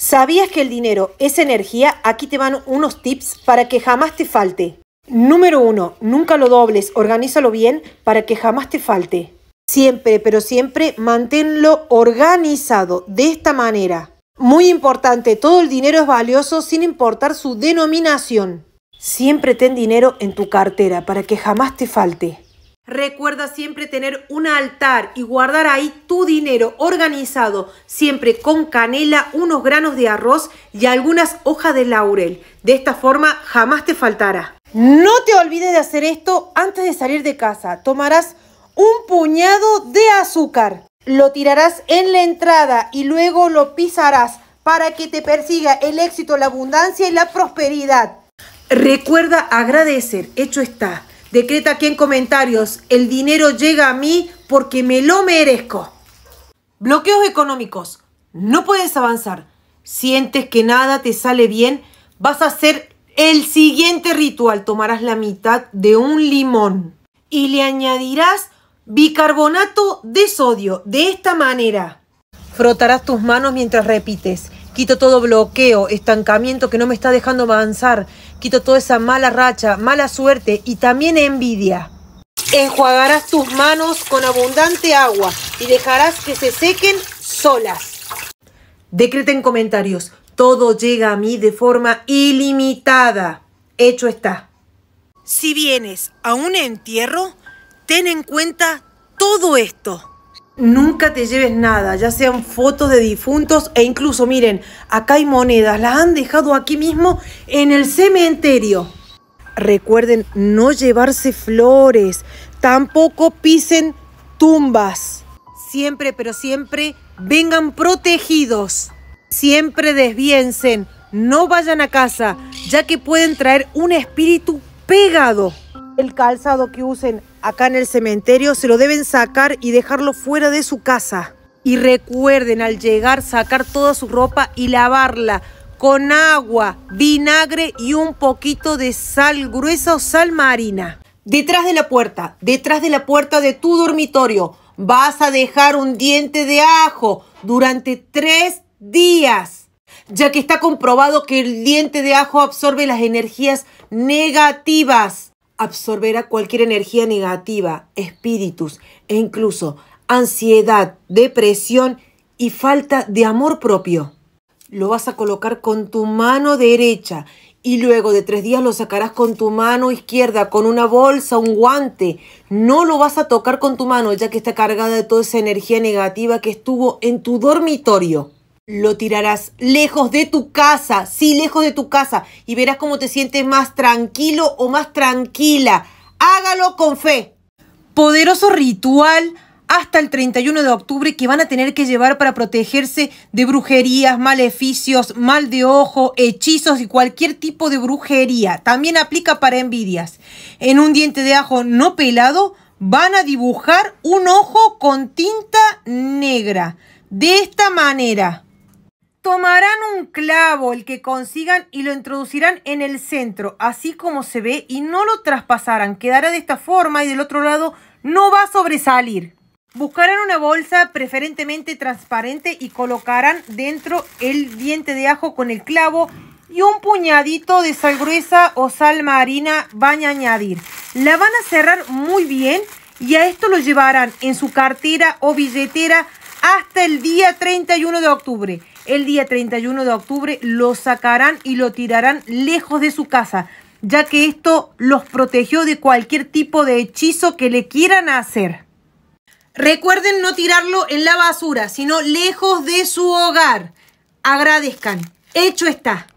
¿Sabías que el dinero es energía? Aquí te van unos tips para que jamás te falte. Número 1. Nunca lo dobles, organízalo bien para que jamás te falte. Siempre, pero siempre manténlo organizado de esta manera. Muy importante, todo el dinero es valioso sin importar su denominación. Siempre ten dinero en tu cartera para que jamás te falte. Recuerda siempre tener un altar y guardar ahí tu dinero organizado, siempre con canela, unos granos de arroz y algunas hojas de laurel. De esta forma jamás te faltará. No te olvides de hacer esto antes de salir de casa. Tomarás un puñado de azúcar. Lo tirarás en la entrada y luego lo pisarás para que te persiga el éxito, la abundancia y la prosperidad. Recuerda agradecer. Hecho está. Decreta aquí en comentarios, el dinero llega a mí porque me lo merezco. Bloqueos económicos. No puedes avanzar. Sientes que nada te sale bien. Vas a hacer el siguiente ritual. Tomarás la mitad de un limón y le añadirás bicarbonato de sodio. De esta manera. Frotarás tus manos mientras repites. Quito todo bloqueo, estancamiento que no me está dejando avanzar. Quito toda esa mala racha, mala suerte y también envidia. Enjuagarás tus manos con abundante agua y dejarás que se sequen solas. Decreta en comentarios, todo llega a mí de forma ilimitada. Hecho está. Si vienes a un entierro, ten en cuenta todo esto. Nunca te lleves nada, ya sean fotos de difuntos e incluso, miren, acá hay monedas, las han dejado aquí mismo en el cementerio. Recuerden no llevarse flores, tampoco pisen tumbas. Siempre, pero siempre vengan protegidos. Siempre desviensen, no vayan a casa, ya que pueden traer un espíritu pegado. El calzado que usen acá en el cementerio, se lo deben sacar y dejarlo fuera de su casa. Y recuerden al llegar sacar toda su ropa y lavarla con agua, vinagre y un poquito de sal gruesa o sal marina. Detrás de la puerta, detrás de la puerta de tu dormitorio, vas a dejar un diente de ajo durante tres días ya que está comprobado que el diente de ajo absorbe las energías negativas absorberá cualquier energía negativa, espíritus e incluso ansiedad, depresión y falta de amor propio. Lo vas a colocar con tu mano derecha y luego de tres días lo sacarás con tu mano izquierda, con una bolsa, un guante. No lo vas a tocar con tu mano ya que está cargada de toda esa energía negativa que estuvo en tu dormitorio lo tirarás lejos de tu casa, sí, lejos de tu casa, y verás cómo te sientes más tranquilo o más tranquila. Hágalo con fe. Poderoso ritual hasta el 31 de octubre que van a tener que llevar para protegerse de brujerías, maleficios, mal de ojo, hechizos y cualquier tipo de brujería. También aplica para envidias. En un diente de ajo no pelado van a dibujar un ojo con tinta negra. De esta manera. Tomarán un clavo el que consigan y lo introducirán en el centro, así como se ve, y no lo traspasarán. Quedará de esta forma y del otro lado no va a sobresalir. Buscarán una bolsa preferentemente transparente y colocarán dentro el diente de ajo con el clavo y un puñadito de sal gruesa o sal marina van a añadir. La van a cerrar muy bien y a esto lo llevarán en su cartera o billetera hasta el día 31 de octubre el día 31 de octubre lo sacarán y lo tirarán lejos de su casa, ya que esto los protegió de cualquier tipo de hechizo que le quieran hacer. Recuerden no tirarlo en la basura, sino lejos de su hogar. Agradezcan. Hecho está.